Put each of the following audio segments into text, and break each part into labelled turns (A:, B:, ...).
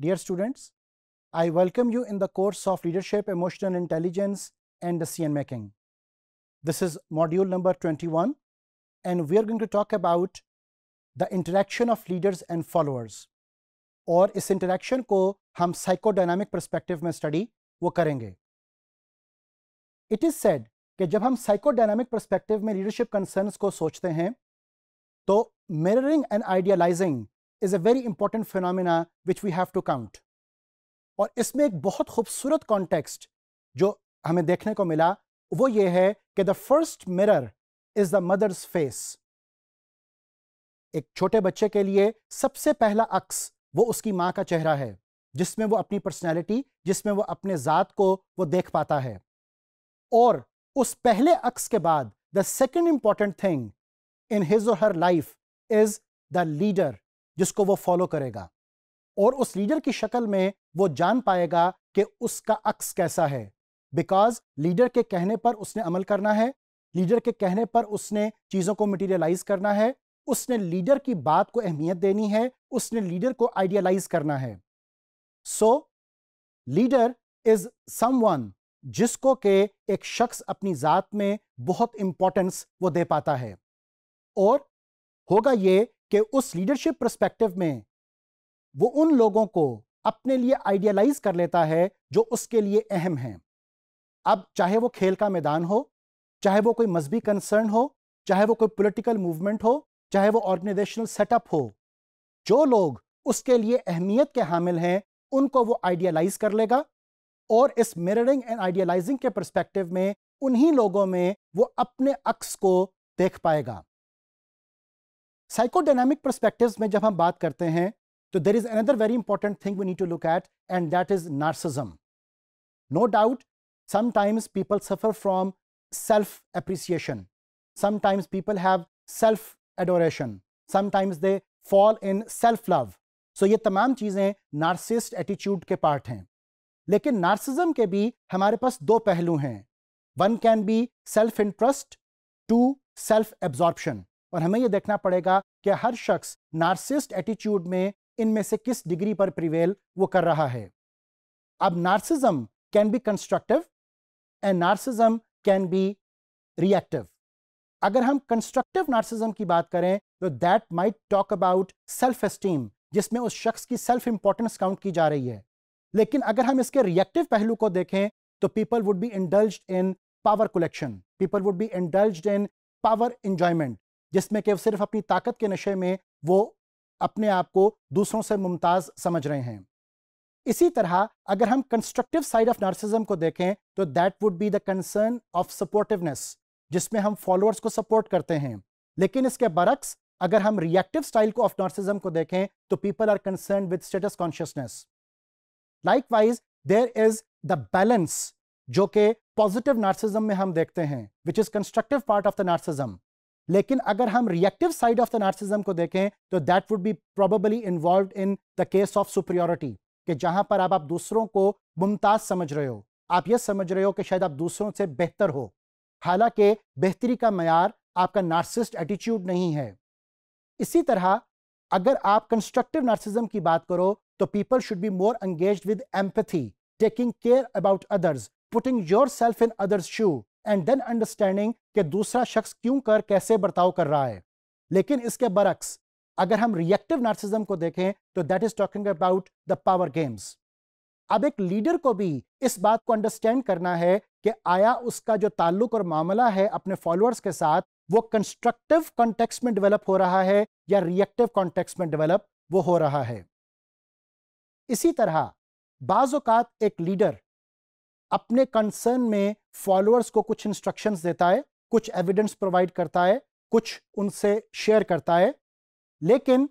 A: Dear students, I welcome you in the course of Leadership, Emotional Intelligence and Decision Making. This is module number 21 and we are going to talk about the interaction of leaders and followers. Or is interaction ko hum psychodynamic perspective mein study wo karenge. It is said ke jab hum psychodynamic perspective mein leadership concerns ko sochte hain, to mirroring and idealizing is a very important phenomena which we have to count और इसमें एक बहुत खूबसूरत context जो हमें देखने को मिला वो ये है कि the first mirror is the mother's face एक छोटे बच्चे के लिए सबसे पहला अक्स वो उसकी माँ का चेहरा है जिसमें वो अपनी पर्सनैलिटी जिसमें वो अपने ज़ात को वो देख पाता है और उस पहले अक्स के बाद the second important thing in his और her life is the leader जिसको वो फॉलो करेगा और उस लीडर की शक्ल में वो जान पाएगा कि उसका अक्स कैसा है बिकॉज लीडर के कहने पर उसने अमल करना है लीडर के कहने पर उसने चीज़ों को मटीरियलाइज करना है उसने लीडर की बात को अहमियत देनी है उसने लीडर को आइडियालाइज करना है सो लीडर इज समवन जिसको के एक शख्स अपनी ज़ात में बहुत इंपॉर्टेंस वो दे पाता है और होगा ये कि उस लीडरशिप प्रस्पेक्टिव में वो उन लोगों को अपने लिए आइडियालाइज कर लेता है जो उसके लिए अहम हैं अब चाहे वो खेल का मैदान हो चाहे वो कोई मजहबी कंसर्न हो चाहे वो कोई पॉलिटिकल मूवमेंट हो चाहे वो ऑर्गेनाइजेशनल सेटअप हो जो लोग उसके लिए अहमियत के हामिल हैं उनको वो आइडियालाइज कर लेगा और इस मिररिंग एंड आइडियालाइजिंग के परस्पेक्टिव में उन्हीं लोगों में वो अपने अक्स को देख पाएगा साइकोडायनामिक परस्पेक्टिव में जब हम बात करते हैं तो there is another very important thing we need to look at and that is narcissism no doubt sometimes people suffer from self appreciation sometimes people have self adoration sometimes they fall in self love so ये तमाम चीज़ें narcissist attitude के part हैं लेकिन narcissism के भी हमारे पास दो पहलू हैं one can be self interest to self absorption और हमें यह देखना पड़ेगा कि हर शख्स नार्सिस्ट एटीट्यूड में इनमें से किस डिग्री पर प्रिवेल वो कर रहा है अब narcissism can be constructive and narcissism can be reactive अगर हम कंस्ट्रक्टिव नार्सिज्म की बात करें तो that might talk about self esteem जिसमें उस शख्स की सेल्फ इंपॉर्टेंस काउंट की जा रही है लेकिन अगर हम इसके रिएक्टिव पहलू को देखें तो people would be indulge in power collection people would be indulge in power enjoyment जिसमें कि सिर्फ अपनी ताकत के नशे में वो अपने आप को दूसरों से मुमताज समझ रहे हैं इसी तरह अगर हम कंस्ट्रक्टिव साइड ऑफ नार्सिज्म को देखें तो that would be the concern of supportiveness जिसमें हम फॉलोअर्स को सपोर्ट करते हैं लेकिन इसके बरक्स अगर हम रिएक्टिव स्टाइल को ऑफ नार्सिज्म को देखें तो people are concern with status consciousness likewise there is the balance जो कि पॉजिटिव नार्सिज्म में हम देखते हैं which is constructive part of the narcissism लेकिन अगर हम reactive side of the narcissism को देखें तो that would be probably involve in the case of superiority कि जहां पर आप, आप दूसरों को मुमताज समझ रहे हो आप यह समझ रहे हो कि शायद आप दूसरों से बेहतर हो हालांकि बेहतरी का मैार आपका नार्सिस्ट एटीट्यूड नहीं है इसी तरह अगर आप कंस्ट्रक्टिव नार्सिज्म की बात करो तो people should be more engage with empathy taking care about others putting your self in others shoe and then understanding कि दूसरा शख्स क्यों कर कैसे बर्ताव कर रहा है लेकिन इसके बरक्स अगर हम रिएक्टिव नार्सिज्म को देखें तो that is talking about the power games अब एक लीडर को भी इस बात को अंडरस्टैंड करना है कि आया उसका जो ताल्लुक और मामला है अपने फॉलोअर्स के साथ वो कंस्ट्रक्टिव कॉन्टेक्स्ट में डेवलप हो रहा है या रिएक्टिव कॉन्टेक्स्ट में डेवलप वो हो रहा है इसी तरह बाज़ात एक लीडर अपने कंसर्न में फॉलोअर्स को कुछ इंस्ट्रक्शंस देता है कुछ एविडेंस प्रोवाइड करता है कुछ उनसे शेयर करता है लेकिन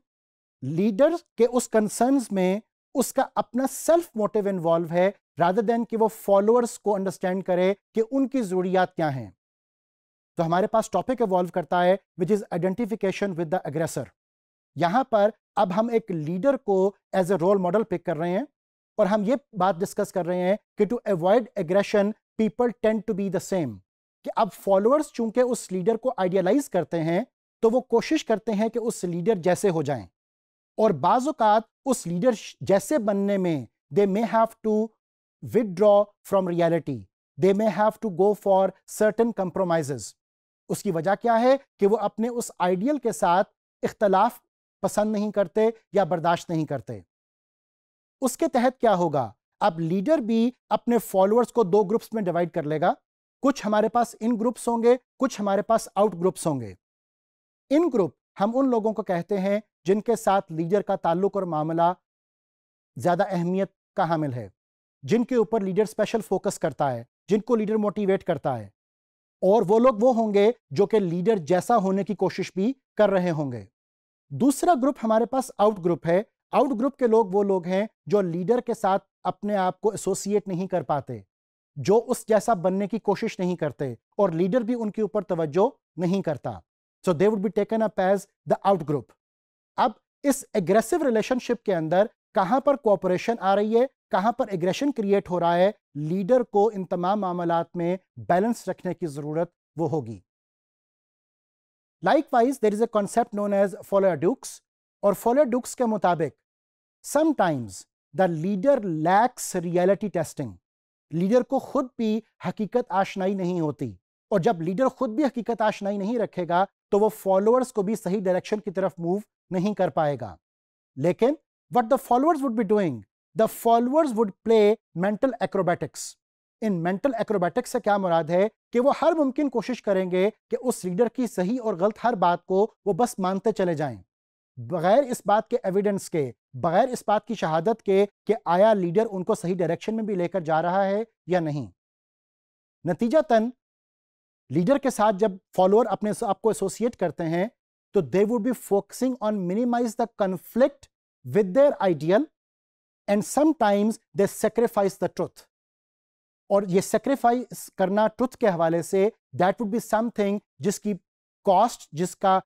A: लीडर के उस कंसर्न्स में उसका अपना सेल्फ मोटिव इन्वॉल्व है राधर देन कि वो फॉलोअर्स को अंडरस्टैंड करे कि उनकी जरूरियात क्या हैं तो हमारे पास टॉपिक इवॉल्व करता है which is identification with the aggressor यहां पर अब हम एक लीडर को as a role model pick कर रहे हैं और हम ये बात डिस्कस कर रहे हैं कि to avoid aggression people tend to be the same कि अब फॉलोअर्स चूंकि उस लीडर को आइडियालाइज करते हैं तो वो कोशिश करते हैं कि उस लीडर जैसे हो जाएं और बाज़ात उस लीडर जैसे बनने में they may have to withdraw from reality they may have to go for certain compromise उसकी वजह क्या है कि वो अपने उस आइडियल के साथ इख्तलाफ पसंद नहीं करते या बर्दाश्त नहीं करते उसके तहत क्या होगा अब लीडर भी अपने फॉलोअर्स को दो ग्रुप्स में डिवाइड कर लेगा कुछ हमारे पास इन ग्रुप्स होंगे कुछ हमारे पास आउट ग्रुप्स होंगे इन ग्रुप हम उन लोगों को कहते हैं जिनके साथ लीडर का ताल्लुक और मामला ज़्यादा अहमियत का हामिल है जिनके ऊपर लीडर स्पेशल फोकस करता है जिनको लीडर मोटिवेट करता है और वो लोग वो होंगे जो कि लीडर जैसा होने की कोशिश भी कर रहे होंगे दूसरा ग्रुप हमारे पास आउट ग्रुप है आउट ग्रुप के लोग वो लोग हैं जो लीडर के साथ अपने आप को एसोसिएट नहीं कर पाते जो उस जैसा बनने की कोशिश नहीं करते और लीडर भी उनके ऊपर तवज्जो नहीं करता so they would be taken up as the out group अब इस एग्रेसिव रिलेशनशिप के अंदर कहां पर कोऑपरेशन आ रही है कहां पर एग्रेशन क्रिएट हो रहा है लीडर को इन तमाम मामला में बैलेंस रखने की जरूरत वो होगी likewise there is a concept known as फॉलो ड्यूक्स और फॉलो ड्यूक्स के मुताबिक sometimes the leader lacks reality testing leader को खुद भी हकीकत आशनाई नहीं होती और जब लीडर खुद भी हकीकत आशनाई नहीं रखेगा तो वो फॉलोअर्स को भी सही डायरेक्शन की तरफ मूव नहीं कर पाएगा लेकिन what the followers would be doing the followers would play mental acrobatics in mental acrobatics से क्या मुराद है कि वो हर मुमकिन कोशिश करेंगे कि उस लीडर की सही और गलत हर बात को वो बस मानते चले जाएं बगैर इस बात के एविडेंस के बगैर इस बात की शहादत के कि आया लीडर उनको सही डायरेक्शन में भी लेकर जा रहा है या नहीं तन लीडर के साथ जब फॉलोअर अपने आपको एसोसिएट करते हैं तो they would be focusing on minimize the conflict with their ideal and sometimes they sacrifice the truth और ये सेक्रीफाइस करना ट्रुथ के हवाले से दैट वुड बी समथिंग जिसकी कॉस्ट जिसका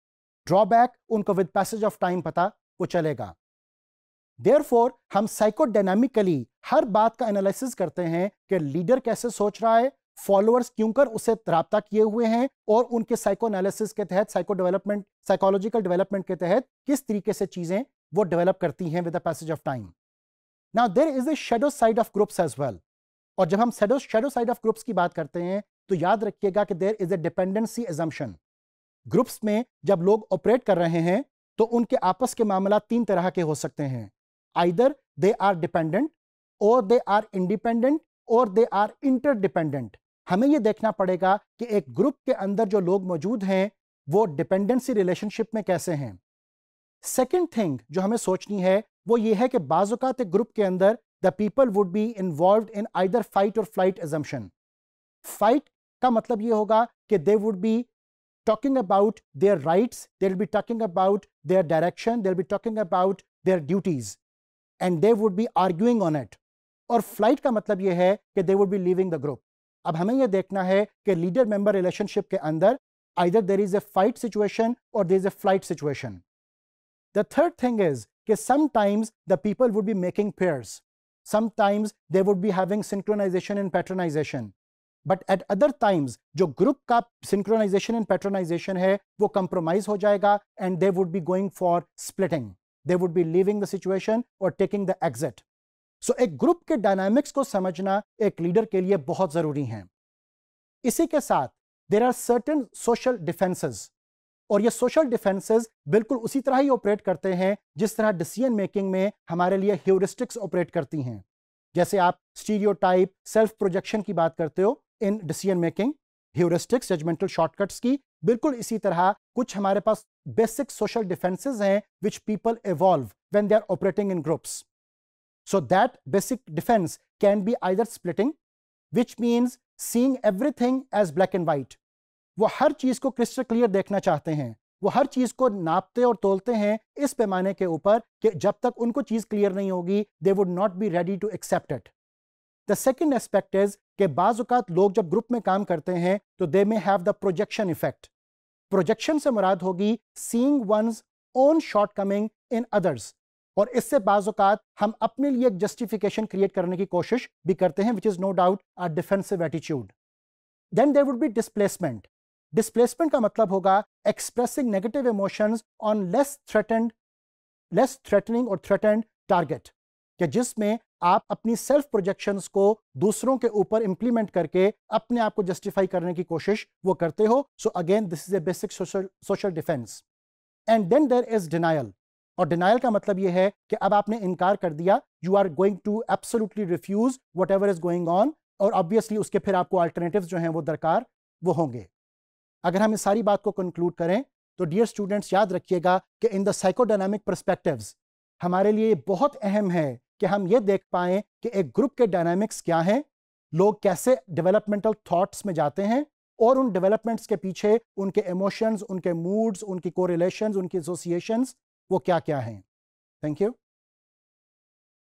A: ड्रॉबैक उनको विद पैसेज ऑफ टाइम पता वो चलेगा देयरफॉर हम साइकोडाइनामिकली हर बात का एनालिसिस करते हैं कि लीडर कैसे सोच रहा है फॉलोअर्स क्यों कर उसे रबता किए हुए हैं और उनके साइको एनालिसिस के तहत साइको डेवलपमेंट साइकोलॉजिकल डेवलपमेंट के तहत किस तरीके से चीजें वो डेवलप करती हैं with the passage of time now there is a shadow side of groups as well और जब हम shadow shadow side of groups की बात करते हैं तो याद रखिएगा कि there is a dependency assumption groups में जब लोग ऑपरेट कर रहे हैं तो उनके आपस के मामला तीन तरह के हो सकते हैं आइदर दे आर डिपेंडेंट और दे आर इंडिपेंडेंट और दे आर इंटरडिपेंडेंट हमें यह देखना पड़ेगा कि एक ग्रुप के अंदर जो लोग मौजूद हैं वो डिपेंडेंसी रिलेशनशिप में कैसे हैं सेकेंड थिंग जो हमें सोचनी है वो ये है कि बाजुकात एक ग्रुप के अंदर the people would be involve in either fight और फ्लाइट एजम्पन फाइट का मतलब ये होगा कि they would be talking about their rights, they'll be talking about their direction, they'll be talking about their duties and they would be arguing on it. Or flight ka matlab ye hai they would be leaving the group. Ab hume ye dekhna hai ke leader-member relationship ke andar either there is a fight situation or there is a flight situation. The third thing is ke sometimes the people would be making pairs. Sometimes they would be having synchronization and patronization. But at other times जो group का synchronization and patronization है वो compromise हो जाएगा and they would be going for splitting they would be living the situation और taking the exit so एक group के dynamics को समझना एक लीडर के लिए बहुत जरूरी है इसी के साथ there are certain social defences और ये सोशल डिफेंसेज बिल्कुल उसी तरह ही ऑपरेट करते हैं जिस तरह डिसीजन मेकिंग में हमारे लिए ह्यूरिस्टिक्स ऑपरेट करती हैं जैसे आप स्टीरियोटाइप सेल्फ प्रोजेक्शन की बात करते हो in decision making heuristics judgmental shortcuts की बिल्कुल इसी तरह कुछ हमारे पास बेसिक सोशल डिफेंसेस हैं which people evolve when they are operating in groups so that basic defence can be either splitting which means seeing everything as black and white वो हर चीज को क्रिस्टल क्लियर देखना चाहते हैं वो हर चीज को नापते और तोलते हैं इस पैमाने के ऊपर कि जब तक उनको चीज क्लियर नहीं होगी they would not be ready to accept it the second aspect is कि बाज़ात लोग जब ग्रुप में काम करते हैं तो they may have the projection effect projection से मुराद होगी seeing one's own shortcoming in others और इससे बाज़ात हम अपने लिए एक जस्टिफिकेशन क्रिएट करने की कोशिश भी करते हैं which is no doubt are defensive attitude then there would be displacement displacement का मतलब होगा expressing negative emotions on less threatened less threatening और थ्रेटेंड टारगेट कि जिसमें आप अपनी सेल्फ प्रोजेक्शंस को दूसरों के ऊपर इंप्लीमेंट करके अपने आप को जस्टिफाई करने की कोशिश वो करते हो so again this is a basic social defence and then there is denial और डिनाइल का मतलब यह है कि अब आपने इनकार कर दिया you are going to absolutely refuse whatever is going on और ऑब्वियसली उसके फिर आपको अल्टरनेटिव जो हैं वो दरकार वो होंगे अगर हम इस सारी बात को कंक्लूड करें तो डियर स्टूडेंट्स याद रखिएगा कि इन द साइकोडाइनमिक परस्पेक्टिव हमारे लिए बहुत अहम है कि हम ये देख पाएं कि एक ग्रुप के डायनामिक्स क्या हैं लोग कैसे डेवलपमेंटल थॉट्स में जाते हैं और उन डेवलपमेंट्स के पीछे उनके इमोशंस उनके मूड्स उनकी कोरिलेशंस उनकी एसोसिएशंस वो क्या क्या हैं थैंक यू